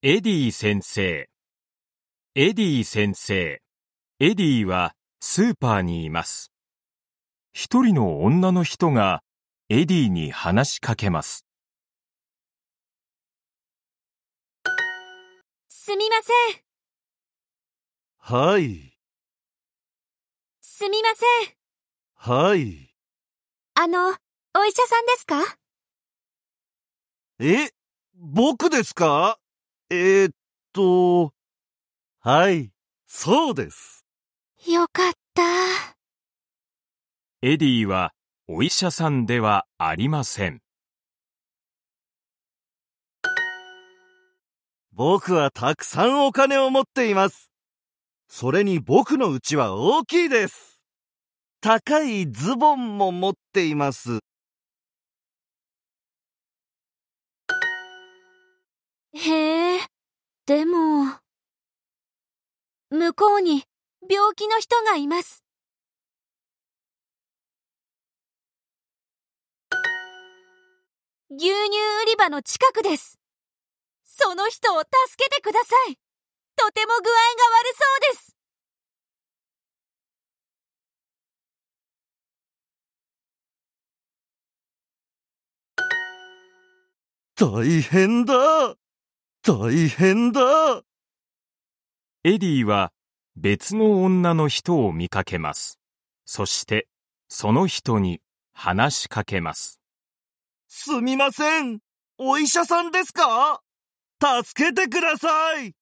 エディ先生。エディ先生。エディはスーパーにいます。一人の女の人がエディに話しかけます。すみません。はい。すみません。はい。あの、お医者さんですかえ、僕ですかえー、っと、はい、そうです。よかった。エディはお医者さんではありません。僕はたくさんお金を持っています。それに僕の家は大きいです。高いズボンも持っています。でも、向こうに病気の人がいます。牛乳売り場の近くです。その人を助けてください。とても具合が悪そうです。大変だ大変だエディは別の女の人を見かけます。そしてその人に話しかけます。すみません。お医者さんですか助けてください